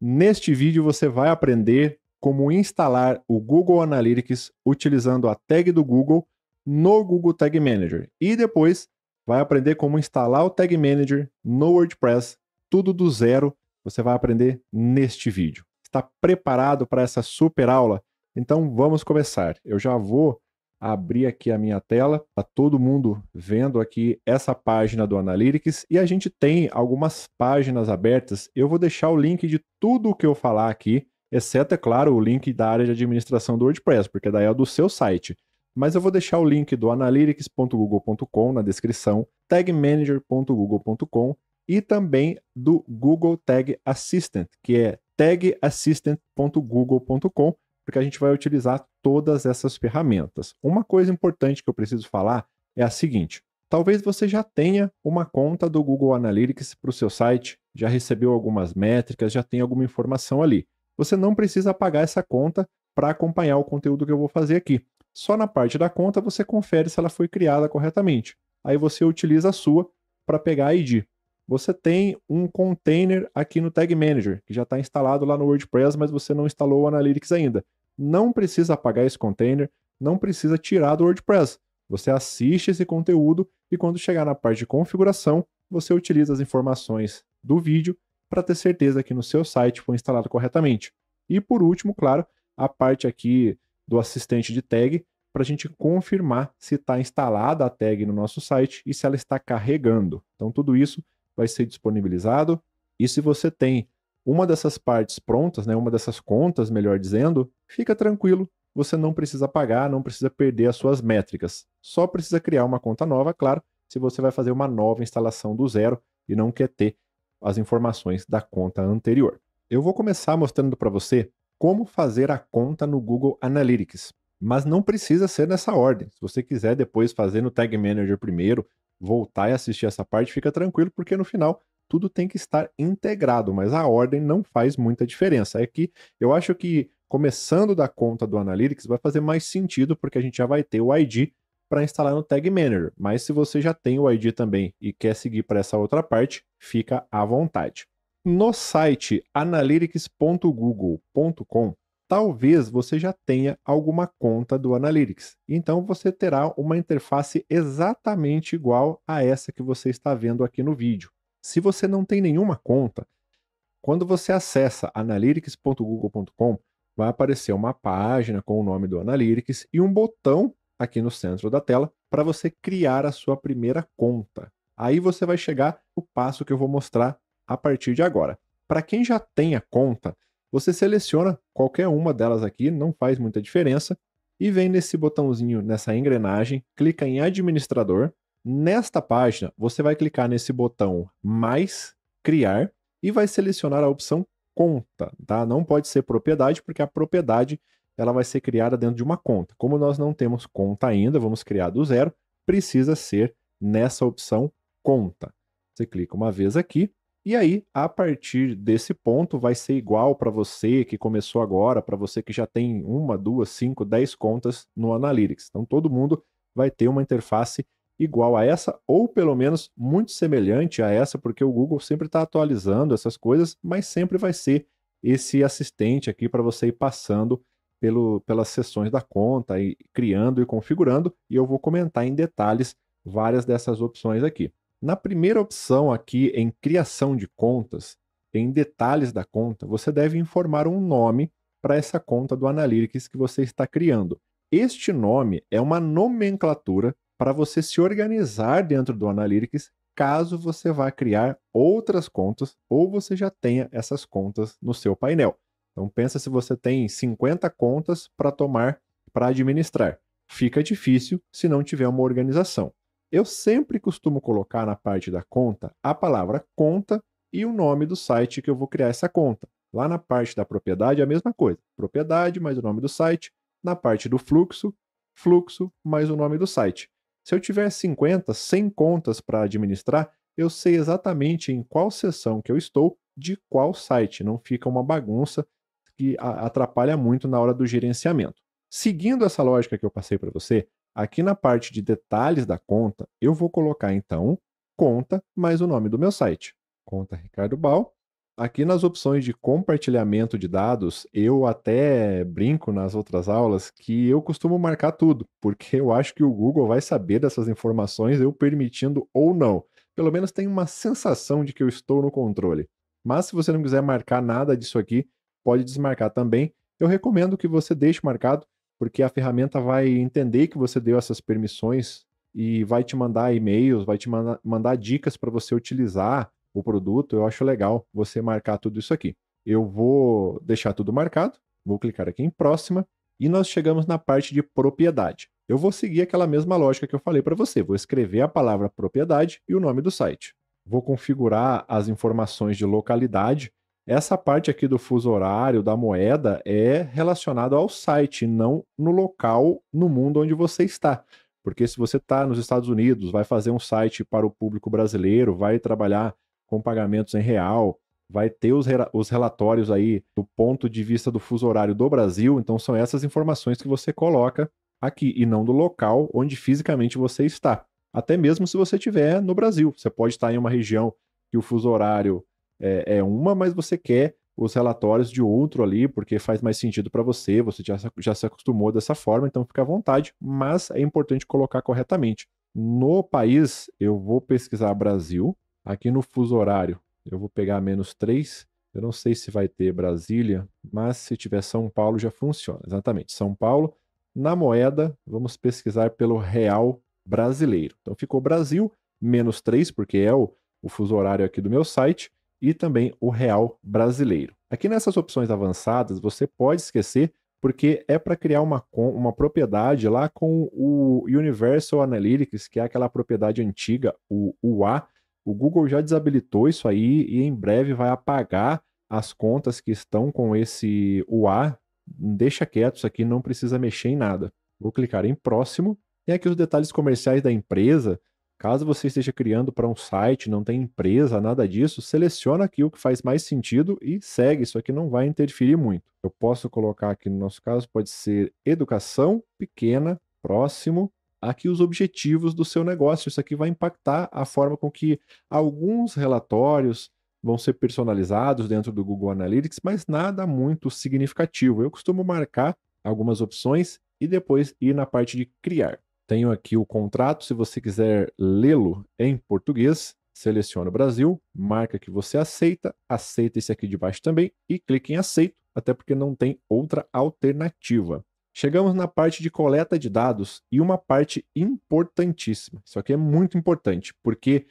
Neste vídeo você vai aprender como instalar o Google Analytics utilizando a tag do Google no Google Tag Manager e depois vai aprender como instalar o Tag Manager no WordPress, tudo do zero. Você vai aprender neste vídeo. Está preparado para essa super aula? Então vamos começar. Eu já vou abrir aqui a minha tela para tá todo mundo vendo aqui essa página do Analytics e a gente tem algumas páginas abertas. Eu vou deixar o link de tudo o que eu falar aqui, exceto, é claro, o link da área de administração do WordPress, porque daí é do seu site. Mas eu vou deixar o link do analytics.google.com na descrição, tagmanager.google.com e também do Google Tag Assistant, que é tagassistant.google.com porque a gente vai utilizar todas essas ferramentas. Uma coisa importante que eu preciso falar é a seguinte: talvez você já tenha uma conta do Google Analytics para o seu site, já recebeu algumas métricas, já tem alguma informação ali. Você não precisa pagar essa conta para acompanhar o conteúdo que eu vou fazer aqui. Só na parte da conta você confere se ela foi criada corretamente. Aí você utiliza a sua para pegar a ID você tem um container aqui no Tag Manager, que já está instalado lá no WordPress, mas você não instalou o Analytics ainda. Não precisa apagar esse container, não precisa tirar do WordPress. Você assiste esse conteúdo e quando chegar na parte de configuração, você utiliza as informações do vídeo para ter certeza que no seu site foi instalado corretamente. E por último, claro, a parte aqui do assistente de tag para a gente confirmar se está instalada a tag no nosso site e se ela está carregando. Então tudo isso vai ser disponibilizado. E se você tem uma dessas partes prontas, né, uma dessas contas, melhor dizendo, fica tranquilo, você não precisa pagar, não precisa perder as suas métricas. Só precisa criar uma conta nova, claro, se você vai fazer uma nova instalação do zero e não quer ter as informações da conta anterior. Eu vou começar mostrando para você como fazer a conta no Google Analytics. Mas não precisa ser nessa ordem. Se você quiser depois fazer no Tag Manager primeiro, voltar e assistir essa parte, fica tranquilo, porque no final tudo tem que estar integrado, mas a ordem não faz muita diferença. É que eu acho que começando da conta do Analytics vai fazer mais sentido, porque a gente já vai ter o ID para instalar no Tag Manager. Mas se você já tem o ID também e quer seguir para essa outra parte, fica à vontade. No site analytics.google.com talvez você já tenha alguma conta do Analytics. Então você terá uma interface exatamente igual a essa que você está vendo aqui no vídeo. Se você não tem nenhuma conta, quando você acessa analytics.google.com, vai aparecer uma página com o nome do Analytics e um botão aqui no centro da tela para você criar a sua primeira conta. Aí você vai chegar o passo que eu vou mostrar a partir de agora. Para quem já tem a conta, você seleciona qualquer uma delas aqui, não faz muita diferença, e vem nesse botãozinho, nessa engrenagem, clica em administrador. Nesta página, você vai clicar nesse botão mais, criar, e vai selecionar a opção conta, tá? Não pode ser propriedade, porque a propriedade ela vai ser criada dentro de uma conta. Como nós não temos conta ainda, vamos criar do zero, precisa ser nessa opção conta. Você clica uma vez aqui, e aí, a partir desse ponto, vai ser igual para você que começou agora, para você que já tem uma, duas, cinco, dez contas no Analytics. Então, todo mundo vai ter uma interface igual a essa, ou pelo menos muito semelhante a essa, porque o Google sempre está atualizando essas coisas, mas sempre vai ser esse assistente aqui para você ir passando pelo, pelas sessões da conta, e criando e configurando, e eu vou comentar em detalhes várias dessas opções aqui. Na primeira opção aqui, em criação de contas, em detalhes da conta, você deve informar um nome para essa conta do Analytics que você está criando. Este nome é uma nomenclatura para você se organizar dentro do Analytics caso você vá criar outras contas ou você já tenha essas contas no seu painel. Então pensa se você tem 50 contas para tomar, para administrar. Fica difícil se não tiver uma organização. Eu sempre costumo colocar na parte da conta a palavra conta e o nome do site que eu vou criar essa conta. Lá na parte da propriedade é a mesma coisa. Propriedade mais o nome do site. Na parte do fluxo, fluxo mais o nome do site. Se eu tiver 50, 100 contas para administrar, eu sei exatamente em qual sessão que eu estou, de qual site. Não fica uma bagunça que atrapalha muito na hora do gerenciamento. Seguindo essa lógica que eu passei para você, Aqui na parte de detalhes da conta, eu vou colocar então conta mais o nome do meu site, conta Ricardo Bal. Aqui nas opções de compartilhamento de dados, eu até brinco nas outras aulas que eu costumo marcar tudo, porque eu acho que o Google vai saber dessas informações eu permitindo ou não. Pelo menos tem uma sensação de que eu estou no controle. Mas se você não quiser marcar nada disso aqui, pode desmarcar também. Eu recomendo que você deixe marcado porque a ferramenta vai entender que você deu essas permissões e vai te mandar e-mails, vai te manda, mandar dicas para você utilizar o produto. Eu acho legal você marcar tudo isso aqui. Eu vou deixar tudo marcado, vou clicar aqui em próxima e nós chegamos na parte de propriedade. Eu vou seguir aquela mesma lógica que eu falei para você. Vou escrever a palavra propriedade e o nome do site. Vou configurar as informações de localidade essa parte aqui do fuso horário, da moeda, é relacionado ao site, não no local, no mundo onde você está. Porque se você está nos Estados Unidos, vai fazer um site para o público brasileiro, vai trabalhar com pagamentos em real, vai ter os, os relatórios aí do ponto de vista do fuso horário do Brasil, então são essas informações que você coloca aqui e não do local onde fisicamente você está. Até mesmo se você estiver no Brasil, você pode estar em uma região que o fuso horário é, é uma, mas você quer os relatórios de outro ali, porque faz mais sentido para você, você já, já se acostumou dessa forma, então fica à vontade, mas é importante colocar corretamente. No país, eu vou pesquisar Brasil, aqui no fuso horário, eu vou pegar menos 3, eu não sei se vai ter Brasília, mas se tiver São Paulo já funciona, exatamente, São Paulo. Na moeda, vamos pesquisar pelo real brasileiro. Então ficou Brasil, menos 3, porque é o, o fuso horário aqui do meu site, e também o real brasileiro. Aqui nessas opções avançadas, você pode esquecer porque é para criar uma, uma propriedade lá com o Universal Analytics, que é aquela propriedade antiga, o UA. O Google já desabilitou isso aí e em breve vai apagar as contas que estão com esse UA. Deixa quieto isso aqui, não precisa mexer em nada. Vou clicar em próximo. e aqui os detalhes comerciais da empresa, Caso você esteja criando para um site, não tem empresa, nada disso, seleciona aqui o que faz mais sentido e segue. Isso aqui não vai interferir muito. Eu posso colocar aqui no nosso caso, pode ser educação pequena, próximo, aqui os objetivos do seu negócio. Isso aqui vai impactar a forma com que alguns relatórios vão ser personalizados dentro do Google Analytics, mas nada muito significativo. Eu costumo marcar algumas opções e depois ir na parte de criar. Tenho aqui o contrato, se você quiser lê-lo em português, seleciona o Brasil, marca que você aceita, aceita esse aqui de baixo também e clique em aceito, até porque não tem outra alternativa. Chegamos na parte de coleta de dados e uma parte importantíssima. Isso aqui é muito importante, porque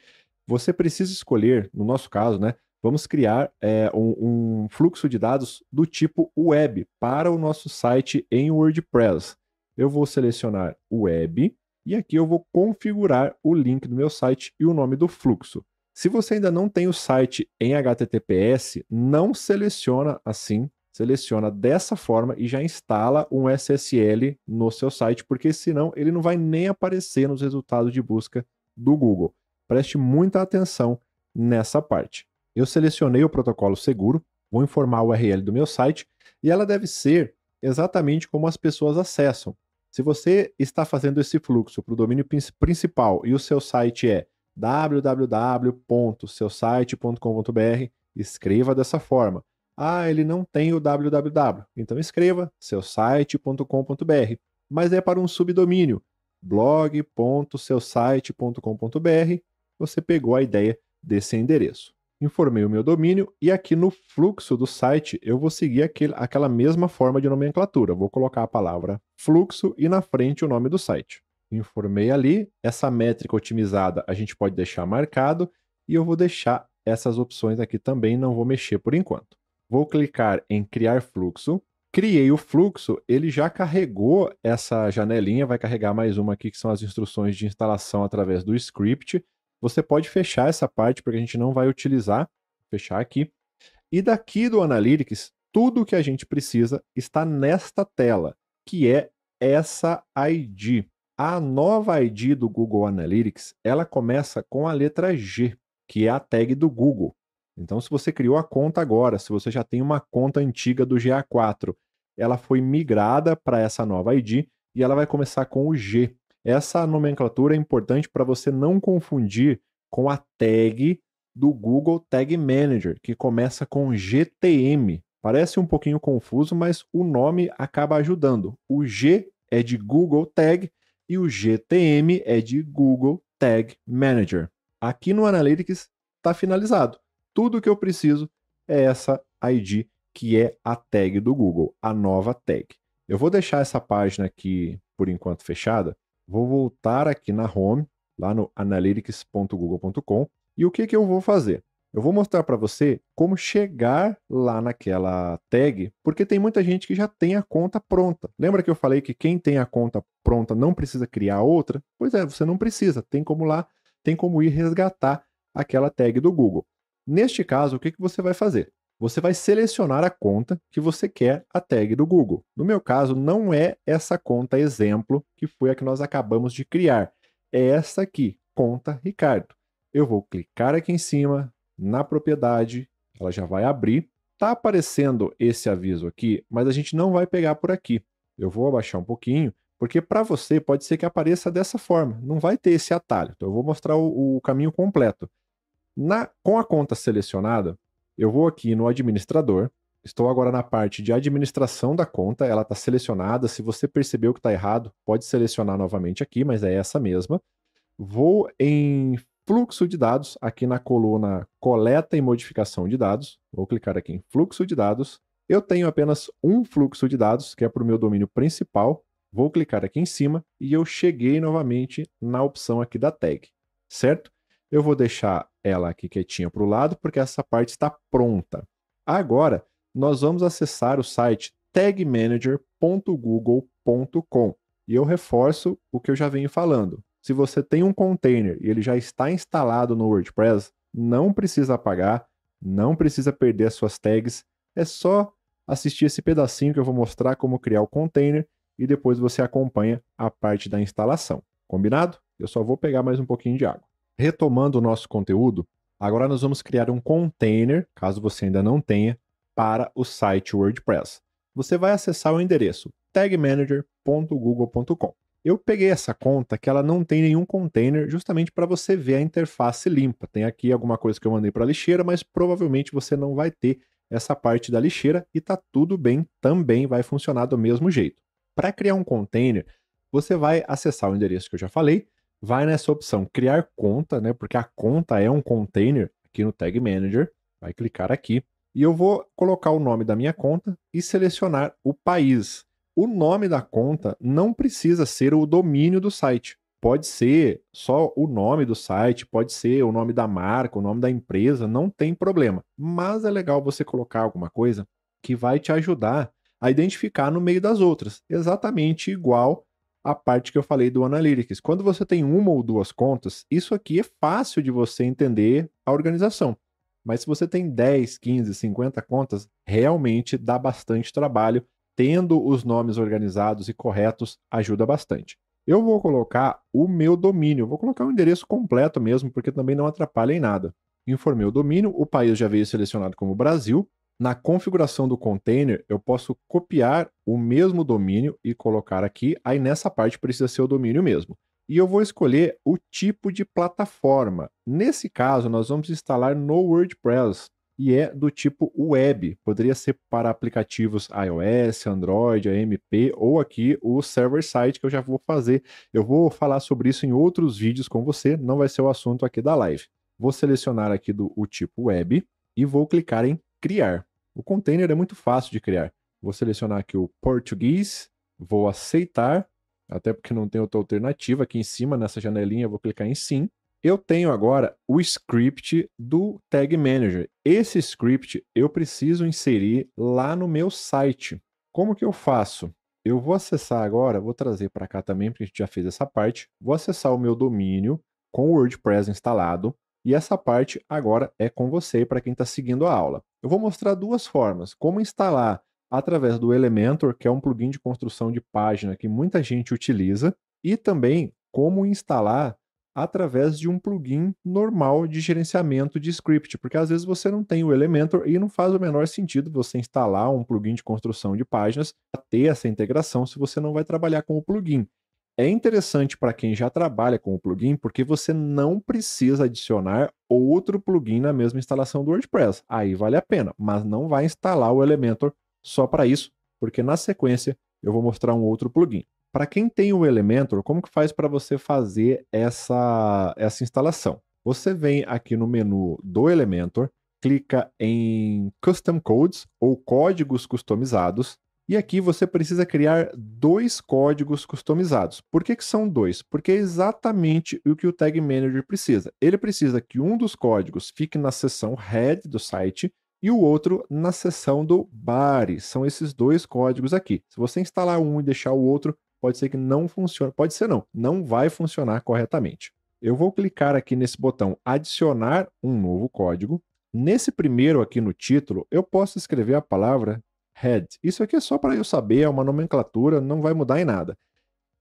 você precisa escolher, no nosso caso, né? Vamos criar é, um, um fluxo de dados do tipo web para o nosso site em WordPress eu vou selecionar web e aqui eu vou configurar o link do meu site e o nome do fluxo. Se você ainda não tem o site em HTTPS, não seleciona assim, seleciona dessa forma e já instala um SSL no seu site, porque senão ele não vai nem aparecer nos resultados de busca do Google. Preste muita atenção nessa parte. Eu selecionei o protocolo seguro, vou informar a URL do meu site e ela deve ser exatamente como as pessoas acessam. Se você está fazendo esse fluxo para o domínio principal e o seu site é www.seusite.com.br, escreva dessa forma. Ah, ele não tem o www. Então escreva seusite.com.br, mas é para um subdomínio blog.seusite.com.br. Você pegou a ideia desse endereço informei o meu domínio e aqui no fluxo do site eu vou seguir aquele, aquela mesma forma de nomenclatura. Vou colocar a palavra fluxo e na frente o nome do site. Informei ali, essa métrica otimizada a gente pode deixar marcado e eu vou deixar essas opções aqui também, não vou mexer por enquanto. Vou clicar em criar fluxo. Criei o fluxo, ele já carregou essa janelinha, vai carregar mais uma aqui que são as instruções de instalação através do script você pode fechar essa parte, porque a gente não vai utilizar. Fechar aqui. E daqui do Analytics, tudo o que a gente precisa está nesta tela, que é essa ID. A nova ID do Google Analytics, ela começa com a letra G, que é a tag do Google. Então, se você criou a conta agora, se você já tem uma conta antiga do GA4, ela foi migrada para essa nova ID e ela vai começar com o G. Essa nomenclatura é importante para você não confundir com a tag do Google Tag Manager, que começa com GTM. Parece um pouquinho confuso, mas o nome acaba ajudando. O G é de Google Tag e o GTM é de Google Tag Manager. Aqui no Analytics está finalizado. Tudo que eu preciso é essa ID que é a tag do Google, a nova tag. Eu vou deixar essa página aqui por enquanto fechada, vou voltar aqui na home, lá no analytics.google.com, e o que, que eu vou fazer? Eu vou mostrar para você como chegar lá naquela tag, porque tem muita gente que já tem a conta pronta. Lembra que eu falei que quem tem a conta pronta não precisa criar outra? Pois é, você não precisa, tem como lá, tem como ir resgatar aquela tag do Google. Neste caso, o que, que você vai fazer? você vai selecionar a conta que você quer a tag do Google. No meu caso, não é essa conta exemplo, que foi a que nós acabamos de criar. É essa aqui, conta Ricardo. Eu vou clicar aqui em cima, na propriedade, ela já vai abrir. Está aparecendo esse aviso aqui, mas a gente não vai pegar por aqui. Eu vou abaixar um pouquinho, porque para você pode ser que apareça dessa forma. Não vai ter esse atalho. Então eu vou mostrar o, o caminho completo. Na, com a conta selecionada, eu vou aqui no administrador, estou agora na parte de administração da conta, ela está selecionada. Se você percebeu que está errado, pode selecionar novamente aqui, mas é essa mesma. Vou em fluxo de dados, aqui na coluna coleta e modificação de dados. Vou clicar aqui em fluxo de dados. Eu tenho apenas um fluxo de dados, que é para o meu domínio principal. Vou clicar aqui em cima e eu cheguei novamente na opção aqui da tag, certo? Eu vou deixar ela aqui quietinha para o lado, porque essa parte está pronta. Agora, nós vamos acessar o site tagmanager.google.com. E eu reforço o que eu já venho falando. Se você tem um container e ele já está instalado no WordPress, não precisa apagar, não precisa perder as suas tags, é só assistir esse pedacinho que eu vou mostrar como criar o container e depois você acompanha a parte da instalação. Combinado? Eu só vou pegar mais um pouquinho de água retomando o nosso conteúdo, agora nós vamos criar um container, caso você ainda não tenha, para o site WordPress. Você vai acessar o endereço tagmanager.google.com. Eu peguei essa conta que ela não tem nenhum container, justamente para você ver a interface limpa. Tem aqui alguma coisa que eu mandei para a lixeira, mas provavelmente você não vai ter essa parte da lixeira e tá tudo bem, também vai funcionar do mesmo jeito. Para criar um container, você vai acessar o endereço que eu já falei, vai nessa opção criar conta, né? Porque a conta é um container aqui no Tag Manager. Vai clicar aqui e eu vou colocar o nome da minha conta e selecionar o país. O nome da conta não precisa ser o domínio do site. Pode ser só o nome do site, pode ser o nome da marca, o nome da empresa, não tem problema. Mas é legal você colocar alguma coisa que vai te ajudar a identificar no meio das outras, exatamente igual a parte que eu falei do Analytics. Quando você tem uma ou duas contas, isso aqui é fácil de você entender a organização. Mas se você tem 10, 15, 50 contas, realmente dá bastante trabalho. Tendo os nomes organizados e corretos ajuda bastante. Eu vou colocar o meu domínio, vou colocar o endereço completo mesmo, porque também não atrapalha em nada. Informei o domínio, o país já veio selecionado como Brasil, na configuração do container, eu posso copiar o mesmo domínio e colocar aqui. Aí nessa parte precisa ser o domínio mesmo. E eu vou escolher o tipo de plataforma. Nesse caso, nós vamos instalar no WordPress e é do tipo web. Poderia ser para aplicativos iOS, Android, AMP ou aqui o server side que eu já vou fazer. Eu vou falar sobre isso em outros vídeos com você, não vai ser o assunto aqui da live. Vou selecionar aqui do o tipo web e vou clicar em criar. O container é muito fácil de criar. Vou selecionar aqui o português, vou aceitar, até porque não tem outra alternativa aqui em cima, nessa janelinha, vou clicar em sim. Eu tenho agora o script do Tag Manager. Esse script eu preciso inserir lá no meu site. Como que eu faço? Eu vou acessar agora, vou trazer para cá também, porque a gente já fez essa parte. Vou acessar o meu domínio com o WordPress instalado. E essa parte agora é com você para quem está seguindo a aula. Eu vou mostrar duas formas: como instalar através do Elementor, que é um plugin de construção de página que muita gente utiliza, e também como instalar através de um plugin normal de gerenciamento de script, porque às vezes você não tem o Elementor e não faz o menor sentido você instalar um plugin de construção de páginas para ter essa integração se você não vai trabalhar com o plugin. É interessante para quem já trabalha com o plugin, porque você não precisa adicionar outro plugin na mesma instalação do WordPress. Aí vale a pena, mas não vai instalar o Elementor só para isso, porque na sequência eu vou mostrar um outro plugin. Para quem tem o Elementor, como que faz para você fazer essa, essa instalação? Você vem aqui no menu do Elementor, clica em Custom Codes ou códigos customizados e aqui você precisa criar dois códigos customizados. Por que, que são dois? Porque é exatamente o que o Tag Manager precisa. Ele precisa que um dos códigos fique na seção head do site e o outro na seção do body. São esses dois códigos aqui. Se você instalar um e deixar o outro, pode ser que não funcione. Pode ser não, não vai funcionar corretamente. Eu vou clicar aqui nesse botão adicionar um novo código. Nesse primeiro aqui no título, eu posso escrever a palavra head. Isso aqui é só para eu saber, é uma nomenclatura, não vai mudar em nada.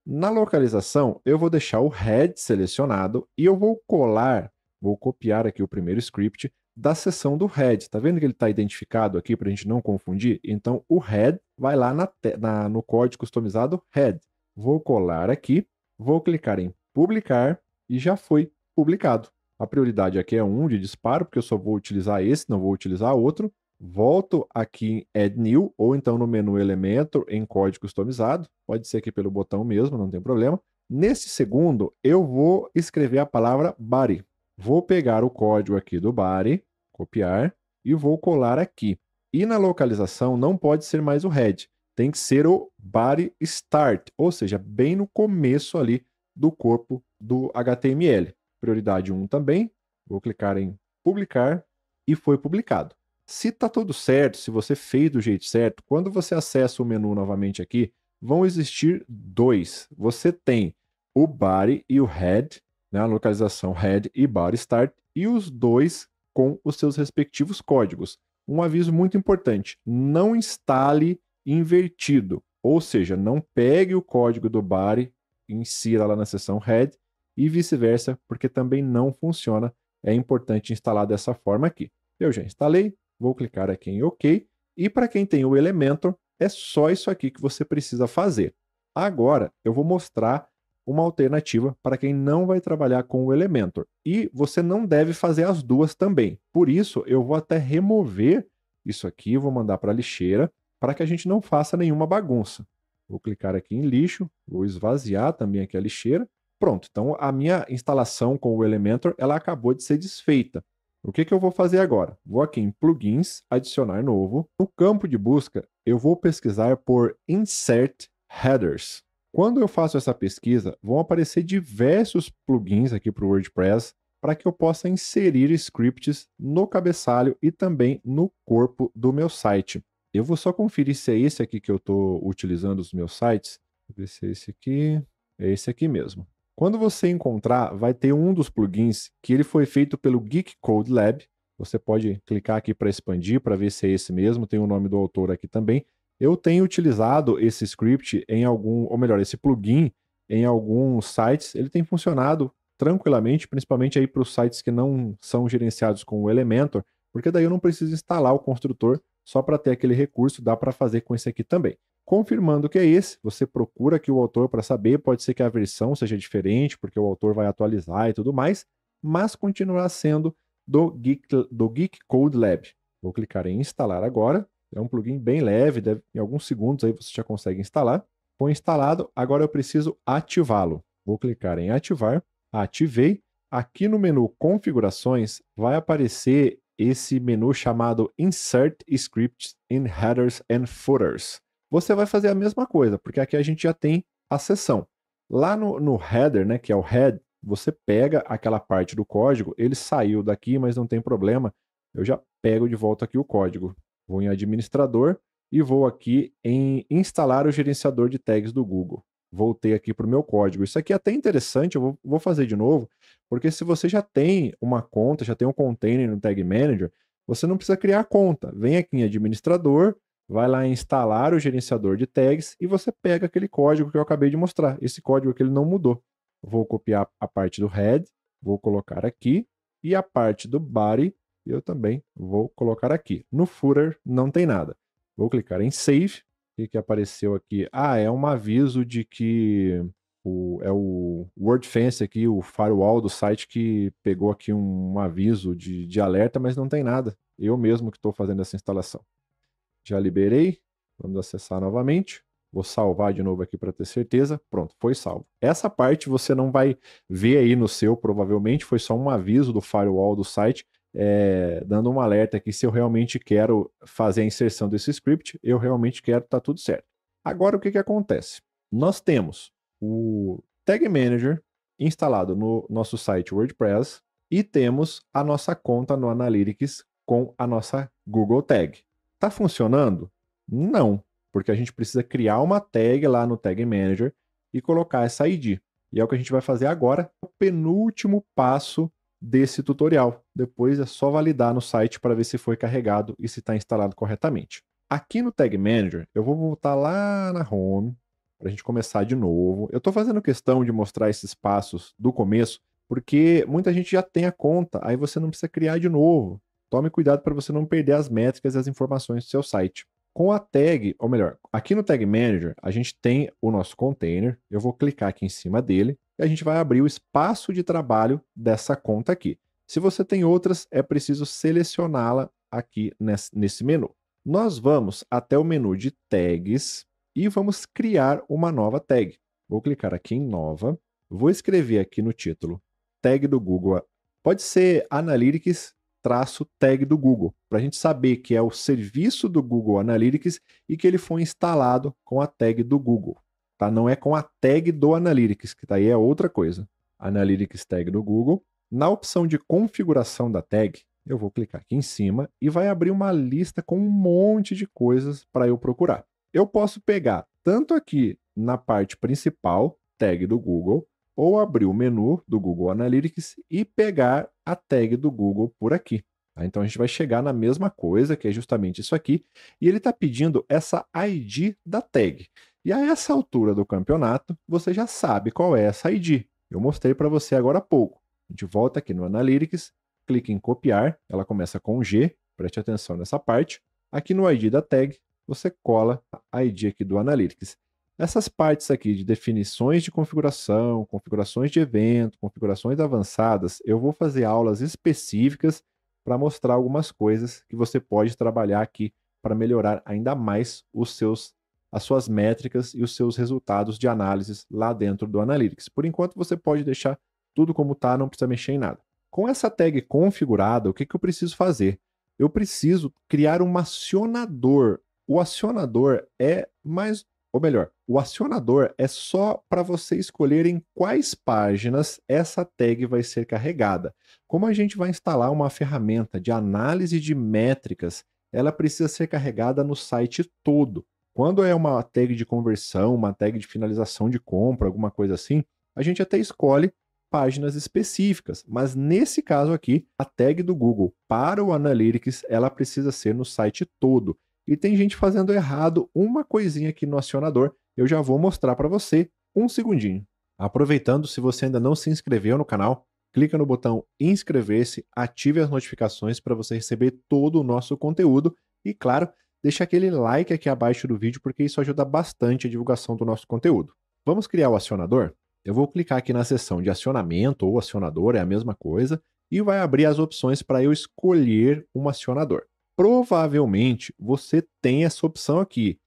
Na localização, eu vou deixar o head selecionado e eu vou colar, vou copiar aqui o primeiro script da seção do head. Está vendo que ele está identificado aqui para a gente não confundir? Então, o head vai lá na, na, no código customizado head. Vou colar aqui, vou clicar em publicar e já foi publicado. A prioridade aqui é 1 um de disparo, porque eu só vou utilizar esse, não vou utilizar outro volto aqui em Add New, ou então no menu Elemento, em código customizado, pode ser aqui pelo botão mesmo, não tem problema. Nesse segundo, eu vou escrever a palavra body. Vou pegar o código aqui do body, copiar, e vou colar aqui. E na localização não pode ser mais o head, tem que ser o body start, ou seja, bem no começo ali do corpo do HTML. Prioridade 1 também, vou clicar em publicar e foi publicado. Se tá tudo certo, se você fez do jeito certo, quando você acessa o menu novamente aqui, vão existir dois. Você tem o body e o head, né, a localização head e body start, e os dois com os seus respectivos códigos. Um aviso muito importante: não instale invertido, ou seja, não pegue o código do body e insira lá na seção head e vice-versa, porque também não funciona. É importante instalar dessa forma aqui. Eu já instalei, Vou clicar aqui em OK. E para quem tem o Elementor, é só isso aqui que você precisa fazer. Agora eu vou mostrar uma alternativa para quem não vai trabalhar com o Elementor. E você não deve fazer as duas também. Por isso, eu vou até remover isso aqui, vou mandar para a lixeira, para que a gente não faça nenhuma bagunça. Vou clicar aqui em lixo, vou esvaziar também aqui a lixeira. Pronto, então a minha instalação com o Elementor, ela acabou de ser desfeita. O que, que eu vou fazer agora? Vou aqui em plugins, adicionar novo. No campo de busca, eu vou pesquisar por insert headers. Quando eu faço essa pesquisa, vão aparecer diversos plugins aqui para o WordPress para que eu possa inserir scripts no cabeçalho e também no corpo do meu site. Eu vou só conferir se é esse aqui que eu estou utilizando nos meus sites. Vou ver se é esse aqui. É esse aqui mesmo. Quando você encontrar, vai ter um dos plugins que ele foi feito pelo Geek Code Lab. Você pode clicar aqui para expandir para ver se é esse mesmo. Tem o nome do autor aqui também. Eu tenho utilizado esse script em algum, ou melhor, esse plugin em alguns sites. Ele tem funcionado tranquilamente, principalmente aí para os sites que não são gerenciados com o Elementor, porque daí eu não preciso instalar o construtor só para ter aquele recurso, dá para fazer com esse aqui também. Confirmando que é esse, você procura aqui o autor para saber, pode ser que a versão seja diferente, porque o autor vai atualizar e tudo mais, mas continuará sendo do Geek, do Geek Code Lab. Vou clicar em instalar agora, é um plugin bem leve, deve, em alguns segundos aí você já consegue instalar. Foi instalado, agora eu preciso ativá-lo. Vou clicar em ativar, ativei. Aqui no menu configurações vai aparecer esse menu chamado Insert Scripts in Headers and Footers. Você vai fazer a mesma coisa, porque aqui a gente já tem a seção. Lá no, no header, né, que é o head, você pega aquela parte do código, ele saiu daqui, mas não tem problema. Eu já pego de volta aqui o código. Vou em administrador e vou aqui em instalar o gerenciador de tags do Google. Voltei aqui para o meu código. Isso aqui é até interessante, eu vou, vou fazer de novo, porque se você já tem uma conta, já tem um container no Tag Manager, você não precisa criar a conta. Vem aqui em administrador, vai lá instalar o gerenciador de tags e você pega aquele código que eu acabei de mostrar. Esse código que ele não mudou. Vou copiar a parte do head, vou colocar aqui e a parte do body eu também vou colocar aqui. No footer não tem nada. Vou clicar em save. O que, apareceu aqui? Ah, é um aviso de que o, é o WordFence aqui, o firewall do site que pegou aqui um aviso de, de alerta, mas não tem nada. Eu mesmo que estou fazendo essa instalação. Já liberei. Vamos acessar novamente. Vou salvar de novo aqui para ter certeza. Pronto, foi salvo. Essa parte você não vai ver aí no seu, provavelmente. Foi só um aviso do firewall do site, é, dando um alerta aqui se eu realmente quero fazer a inserção desse script. Eu realmente quero, tá tudo certo. Agora, o que, que acontece? Nós temos o Tag Manager instalado no nosso site WordPress e temos a nossa conta no Analytics com a nossa Google Tag. Tá funcionando? Não, porque a gente precisa criar uma tag lá no Tag Manager e colocar essa ID. E é o que a gente vai fazer agora, o penúltimo passo desse tutorial. Depois é só validar no site para ver se foi carregado e se está instalado corretamente. Aqui no Tag Manager, eu vou voltar lá na Home para a gente começar de novo. Eu estou fazendo questão de mostrar esses passos do começo, porque muita gente já tem a conta, aí você não precisa criar de novo. Tome cuidado para você não perder as métricas e as informações do seu site. Com a tag, ou melhor, aqui no Tag Manager, a gente tem o nosso container. Eu vou clicar aqui em cima dele e a gente vai abrir o espaço de trabalho dessa conta aqui. Se você tem outras, é preciso selecioná-la aqui nesse menu. Nós vamos até o menu de tags e vamos criar uma nova tag. Vou clicar aqui em nova, vou escrever aqui no título tag do Google. Pode ser Analytics traço tag do Google, para a gente saber que é o serviço do Google Analytics e que ele foi instalado com a tag do Google. Tá? Não é com a tag do Analytics, que daí tá é outra coisa. Analytics tag do Google. Na opção de configuração da tag, eu vou clicar aqui em cima e vai abrir uma lista com um monte de coisas para eu procurar. Eu posso pegar tanto aqui na parte principal, tag do Google, ou abrir o menu do Google Analytics e pegar a tag do Google por aqui. Tá? Então a gente vai chegar na mesma coisa, que é justamente isso aqui, e ele está pedindo essa ID da tag. E a essa altura do campeonato, você já sabe qual é essa ID. Eu mostrei para você agora há pouco. A gente volta aqui no Analytics, clica em copiar, ela começa com G, preste atenção nessa parte. Aqui no ID da tag, você cola a ID aqui do Analytics essas partes aqui de definições de configuração, configurações de evento, configurações avançadas, eu vou fazer aulas específicas para mostrar algumas coisas que você pode trabalhar aqui para melhorar ainda mais os seus as suas métricas e os seus resultados de análises lá dentro do Analytics. Por enquanto, você pode deixar tudo como está, não precisa mexer em nada. Com essa tag configurada, o que, que eu preciso fazer? Eu preciso criar um acionador. O acionador é mais ou melhor, o acionador é só para você escolher em quais páginas essa tag vai ser carregada. Como a gente vai instalar uma ferramenta de análise de métricas, ela precisa ser carregada no site todo. Quando é uma tag de conversão, uma tag de finalização de compra, alguma coisa assim, a gente até escolhe páginas específicas, mas nesse caso aqui, a tag do Google para o Analytics, ela precisa ser no site todo. E tem gente fazendo errado uma coisinha aqui no acionador. Eu já vou mostrar para você um segundinho. Aproveitando, se você ainda não se inscreveu no canal, clica no botão inscrever-se, ative as notificações para você receber todo o nosso conteúdo e, claro, deixa aquele like aqui abaixo do vídeo porque isso ajuda bastante a divulgação do nosso conteúdo. Vamos criar o acionador? Eu vou clicar aqui na seção de acionamento ou acionador, é a mesma coisa, e vai abrir as opções para eu escolher um acionador provavelmente você tem essa opção aqui,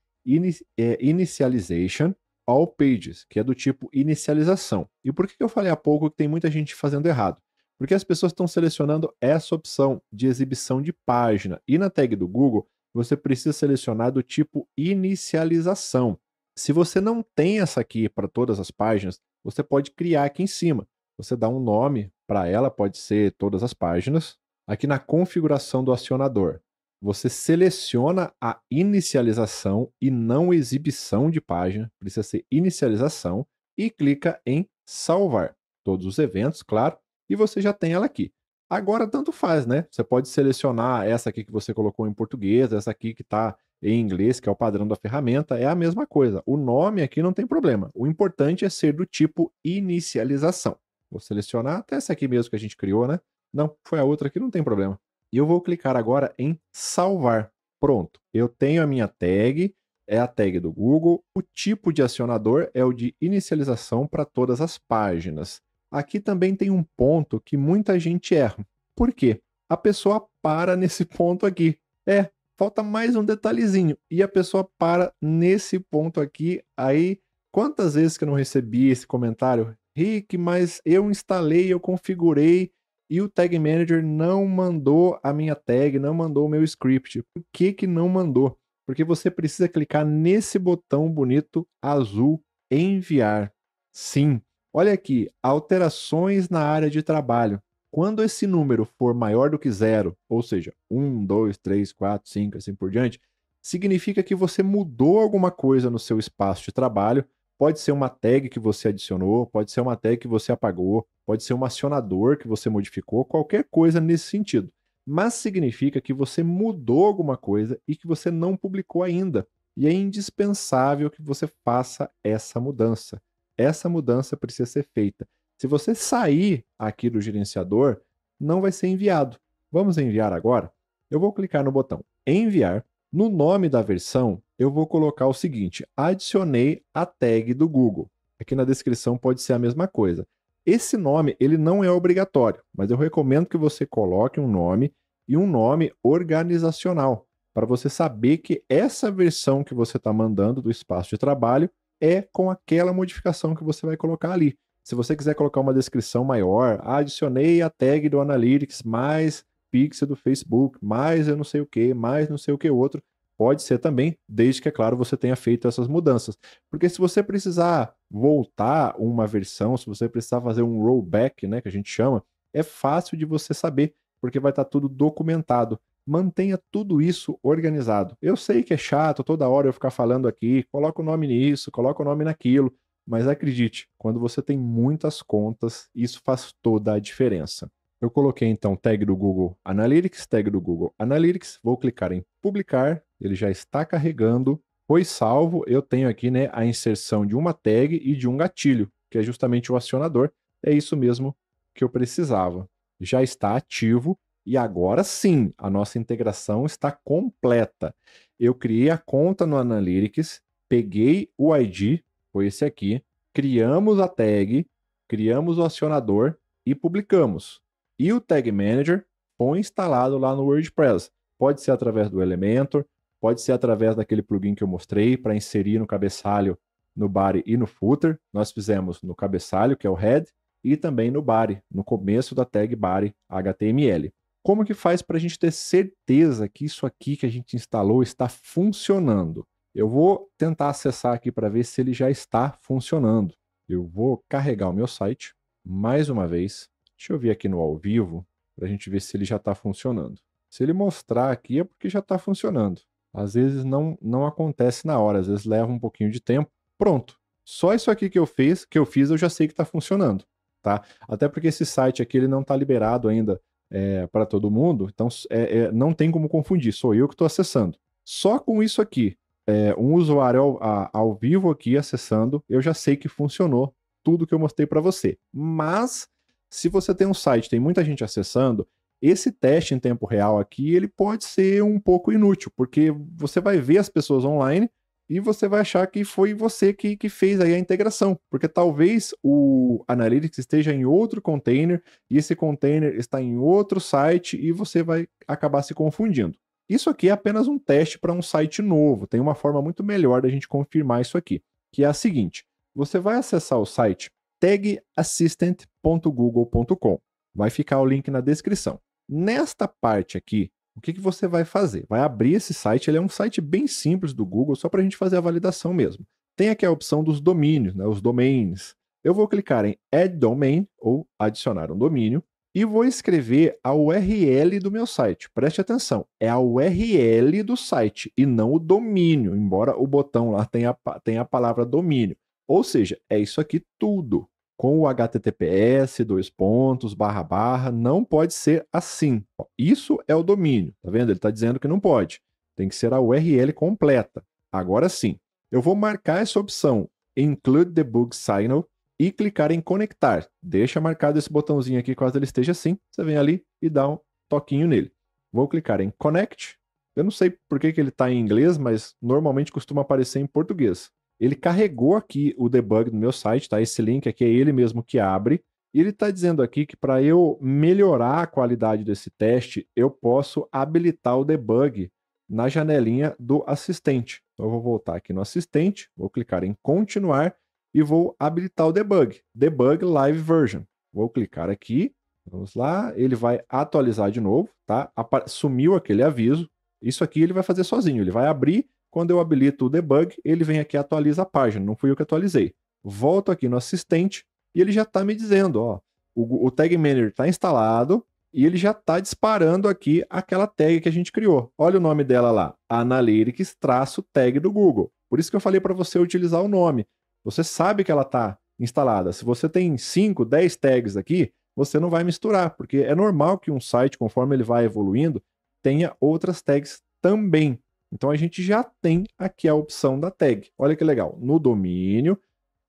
é, Initialization All Pages, que é do tipo inicialização. E por que eu falei há pouco que tem muita gente fazendo errado? Porque as pessoas estão selecionando essa opção de exibição de página. E na tag do Google, você precisa selecionar do tipo inicialização. Se você não tem essa aqui para todas as páginas, você pode criar aqui em cima. Você dá um nome para ela, pode ser todas as páginas. Aqui na configuração do acionador, você seleciona a inicialização e não exibição de página, precisa ser inicialização, e clica em salvar todos os eventos, claro, e você já tem ela aqui. Agora, tanto faz, né? Você pode selecionar essa aqui que você colocou em português, essa aqui que está em inglês, que é o padrão da ferramenta, é a mesma coisa. O nome aqui não tem problema. O importante é ser do tipo inicialização. Vou selecionar até essa aqui mesmo que a gente criou, né? Não, foi a outra aqui, não tem problema. E eu vou clicar agora em salvar. Pronto, eu tenho a minha tag, é a tag do Google. O tipo de acionador é o de inicialização para todas as páginas. Aqui também tem um ponto que muita gente erra. Por quê? A pessoa para nesse ponto aqui. É, falta mais um detalhezinho. E a pessoa para nesse ponto aqui. Aí, quantas vezes que eu não recebi esse comentário? Rick, mas eu instalei, eu configurei e o Tag Manager não mandou a minha tag, não mandou o meu script. Por que, que não mandou? Porque você precisa clicar nesse botão bonito azul, enviar. Sim. Olha aqui, alterações na área de trabalho. Quando esse número for maior do que zero, ou seja, 1, 2, 3, 4, 5, assim por diante, significa que você mudou alguma coisa no seu espaço de trabalho Pode ser uma tag que você adicionou, pode ser uma tag que você apagou, pode ser um acionador que você modificou, qualquer coisa nesse sentido. Mas significa que você mudou alguma coisa e que você não publicou ainda. E é indispensável que você faça essa mudança. Essa mudança precisa ser feita. Se você sair aqui do gerenciador, não vai ser enviado. Vamos enviar agora? Eu vou clicar no botão enviar. No nome da versão, eu vou colocar o seguinte: adicionei a tag do Google. Aqui na descrição pode ser a mesma coisa. Esse nome ele não é obrigatório, mas eu recomendo que você coloque um nome e um nome organizacional para você saber que essa versão que você está mandando do espaço de trabalho é com aquela modificação que você vai colocar ali. Se você quiser colocar uma descrição maior, adicionei a tag do Analytics mais pixel do Facebook, mais eu não sei o que, mais não sei o que outro, Pode ser também, desde que, é claro, você tenha feito essas mudanças. Porque se você precisar voltar uma versão, se você precisar fazer um rollback, né, que a gente chama, é fácil de você saber, porque vai estar tá tudo documentado. Mantenha tudo isso organizado. Eu sei que é chato toda hora eu ficar falando aqui, coloca o nome nisso, coloca o nome naquilo, mas acredite, quando você tem muitas contas, isso faz toda a diferença. Eu coloquei então tag do Google Analytics, tag do Google Analytics, vou clicar em publicar, ele já está carregando. Foi salvo, eu tenho aqui né, a inserção de uma tag e de um gatilho, que é justamente o acionador. É isso mesmo que eu precisava. Já está ativo e agora sim, a nossa integração está completa. Eu criei a conta no Analytics, peguei o ID, foi esse aqui, criamos a tag, criamos o acionador e publicamos e o Tag Manager põe instalado lá no WordPress. Pode ser através do Elementor, pode ser através daquele plugin que eu mostrei para inserir no cabeçalho, no body e no footer. Nós fizemos no cabeçalho, que é o head, e também no body, no começo da tag body HTML. Como que faz para a gente ter certeza que isso aqui que a gente instalou está funcionando? Eu vou tentar acessar aqui para ver se ele já está funcionando. Eu vou carregar o meu site mais uma vez. Deixa eu ver aqui no ao vivo para a gente ver se ele já está funcionando. Se ele mostrar aqui é porque já está funcionando. Às vezes não, não acontece na hora, às vezes leva um pouquinho de tempo. Pronto. Só isso aqui que eu fiz, que eu fiz, eu já sei que está funcionando, tá? Até porque esse site aqui ele não está liberado ainda é, para todo mundo, então é, é, não tem como confundir. Sou eu que estou acessando. Só com isso aqui, é, um usuário ao, a, ao vivo aqui acessando, eu já sei que funcionou tudo que eu mostrei para você. Mas se você tem um site, tem muita gente acessando, esse teste em tempo real aqui, ele pode ser um pouco inútil, porque você vai ver as pessoas online e você vai achar que foi você que, que fez aí a integração, porque talvez o Analytics esteja em outro container e esse container está em outro site e você vai acabar se confundindo. Isso aqui é apenas um teste para um site novo, tem uma forma muito melhor da gente confirmar isso aqui, que é a seguinte: você vai acessar o site tagassistant.google.com. Vai ficar o link na descrição. Nesta parte aqui, o que, que você vai fazer? Vai abrir esse site, ele é um site bem simples do Google, só para a gente fazer a validação mesmo. Tem aqui a opção dos domínios, né, os domains. Eu vou clicar em Add Domain, ou adicionar um domínio, e vou escrever a URL do meu site. Preste atenção, é a URL do site e não o domínio, embora o botão lá tenha, tenha a palavra domínio. Ou seja, é isso aqui tudo. Com o HTTPS, dois pontos, barra, barra, não pode ser assim. Isso é o domínio, tá vendo? Ele está dizendo que não pode. Tem que ser a URL completa. Agora sim, eu vou marcar essa opção Include the Bug Signal e clicar em conectar. Deixa marcado esse botãozinho aqui caso ele esteja assim. Você vem ali e dá um toquinho nele. Vou clicar em Connect. Eu não sei por que, que ele está em inglês, mas normalmente costuma aparecer em português. Ele carregou aqui o debug do meu site, tá? Esse link aqui é ele mesmo que abre. E ele está dizendo aqui que para eu melhorar a qualidade desse teste, eu posso habilitar o debug na janelinha do assistente. Então eu vou voltar aqui no assistente, vou clicar em continuar e vou habilitar o debug, debug live version. Vou clicar aqui, vamos lá, ele vai atualizar de novo, tá? Sumiu aquele aviso. Isso aqui ele vai fazer sozinho, ele vai abrir quando eu habilito o debug, ele vem aqui e atualiza a página. Não fui eu que atualizei. Volto aqui no assistente e ele já está me dizendo, ó, o, o Tag Manager está instalado e ele já está disparando aqui aquela tag que a gente criou. Olha o nome dela lá, Analytics-tag do Google. Por isso que eu falei para você utilizar o nome. Você sabe que ela está instalada. Se você tem 5, 10 tags aqui, você não vai misturar, porque é normal que um site, conforme ele vai evoluindo, tenha outras tags também. Então a gente já tem aqui a opção da tag. Olha que legal. No domínio,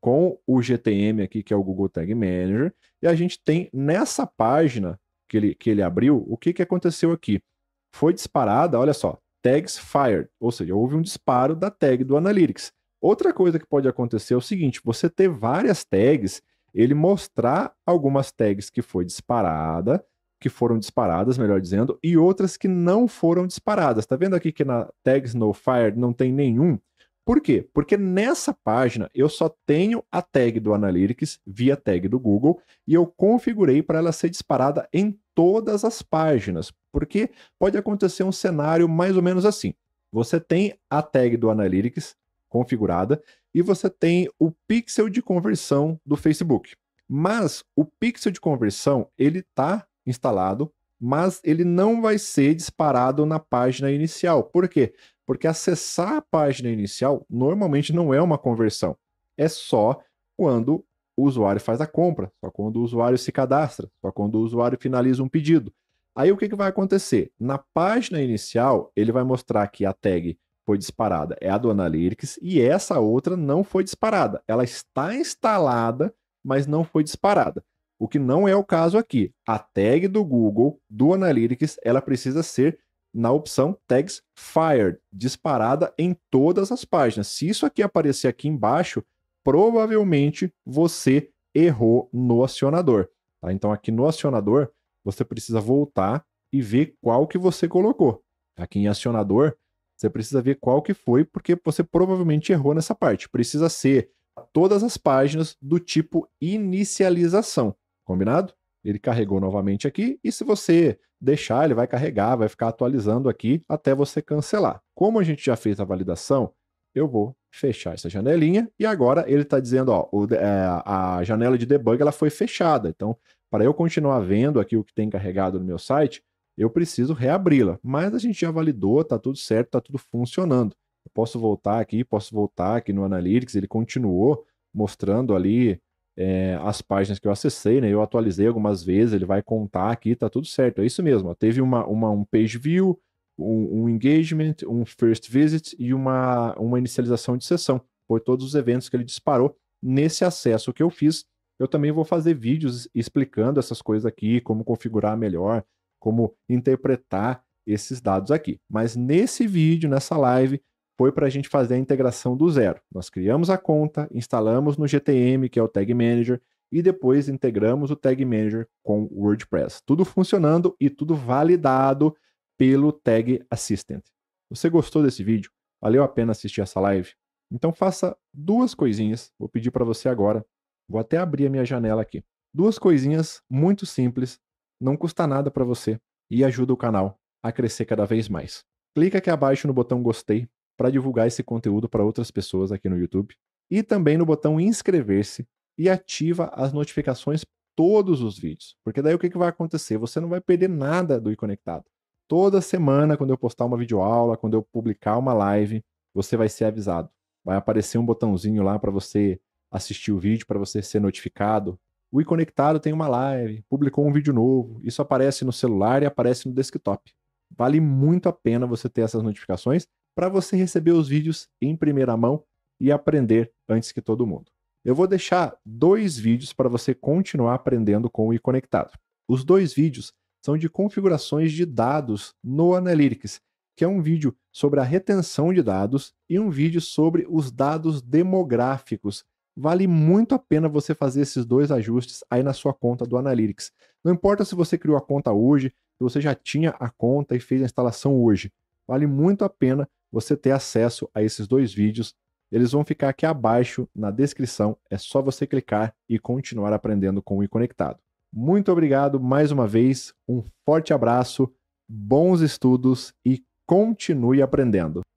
com o GTM aqui, que é o Google Tag Manager, e a gente tem nessa página que ele, que ele abriu, o que, que aconteceu aqui? Foi disparada, olha só, tags fired, ou seja, houve um disparo da tag do Analytics. Outra coisa que pode acontecer é o seguinte, você ter várias tags, ele mostrar algumas tags que foi disparada, que foram disparadas, melhor dizendo, e outras que não foram disparadas. Tá vendo aqui que na Tags No Fire não tem nenhum? Por quê? Porque nessa página eu só tenho a tag do Analytics via tag do Google e eu configurei para ela ser disparada em todas as páginas, porque pode acontecer um cenário mais ou menos assim. Você tem a tag do Analytics configurada e você tem o pixel de conversão do Facebook. Mas o pixel de conversão, ele está instalado, mas ele não vai ser disparado na página inicial. Por quê? Porque acessar a página inicial normalmente não é uma conversão. É só quando o usuário faz a compra, só quando o usuário se cadastra, só quando o usuário finaliza um pedido. Aí o que, que vai acontecer? Na página inicial, ele vai mostrar que a tag foi disparada é a do Analytics e essa outra não foi disparada. Ela está instalada, mas não foi disparada o que não é o caso aqui. A tag do Google, do Analytics, ela precisa ser na opção Tags Fired, disparada em todas as páginas. Se isso aqui aparecer aqui embaixo, provavelmente você errou no acionador. Tá? Então aqui no acionador, você precisa voltar e ver qual que você colocou. Aqui em acionador, você precisa ver qual que foi, porque você provavelmente errou nessa parte. Precisa ser todas as páginas do tipo inicialização. Combinado? Ele carregou novamente aqui e se você deixar, ele vai carregar, vai ficar atualizando aqui até você cancelar. Como a gente já fez a validação, eu vou fechar essa janelinha e agora ele está dizendo, ó, o, é, a janela de debug ela foi fechada. Então, para eu continuar vendo aqui o que tem carregado no meu site, eu preciso reabri-la. Mas a gente já validou, está tudo certo, está tudo funcionando. Eu posso voltar aqui, posso voltar aqui no Analytics, ele continuou mostrando ali é, as páginas que eu acessei, né? Eu atualizei algumas vezes, ele vai contar aqui, tá tudo certo. É isso mesmo. Ó, teve uma, uma, um page view, um, um, engagement, um first visit e uma, uma inicialização de sessão. Foi todos os eventos que ele disparou nesse acesso que eu fiz. Eu também vou fazer vídeos explicando essas coisas aqui, como configurar melhor, como interpretar esses dados aqui. Mas nesse vídeo, nessa live, foi para a gente fazer a integração do zero. Nós criamos a conta, instalamos no GTM, que é o Tag Manager, e depois integramos o Tag Manager com o WordPress. Tudo funcionando e tudo validado pelo Tag Assistant. Você gostou desse vídeo? Valeu a pena assistir essa live? Então faça duas coisinhas, vou pedir para você agora. Vou até abrir a minha janela aqui. Duas coisinhas muito simples, não custa nada para você e ajuda o canal a crescer cada vez mais. Clica aqui abaixo no botão gostei para divulgar esse conteúdo para outras pessoas aqui no YouTube. E também no botão inscrever-se e ativa as notificações todos os vídeos. Porque daí o que, que vai acontecer? Você não vai perder nada do iConectado. Toda semana, quando eu postar uma videoaula, quando eu publicar uma live, você vai ser avisado. Vai aparecer um botãozinho lá para você assistir o vídeo, para você ser notificado. O iConectado tem uma live, publicou um vídeo novo. Isso aparece no celular e aparece no desktop. Vale muito a pena você ter essas notificações para você receber os vídeos em primeira mão e aprender antes que todo mundo. Eu vou deixar dois vídeos para você continuar aprendendo com o iConectado. Os dois vídeos são de configurações de dados no Analytics, que é um vídeo sobre a retenção de dados e um vídeo sobre os dados demográficos. Vale muito a pena você fazer esses dois ajustes aí na sua conta do Analytics. Não importa se você criou a conta hoje, se você já tinha a conta e fez a instalação hoje. Vale muito a pena você ter acesso a esses dois vídeos. Eles vão ficar aqui abaixo na descrição, é só você clicar e continuar aprendendo com o conectado. Muito obrigado mais uma vez, um forte abraço, bons estudos e continue aprendendo.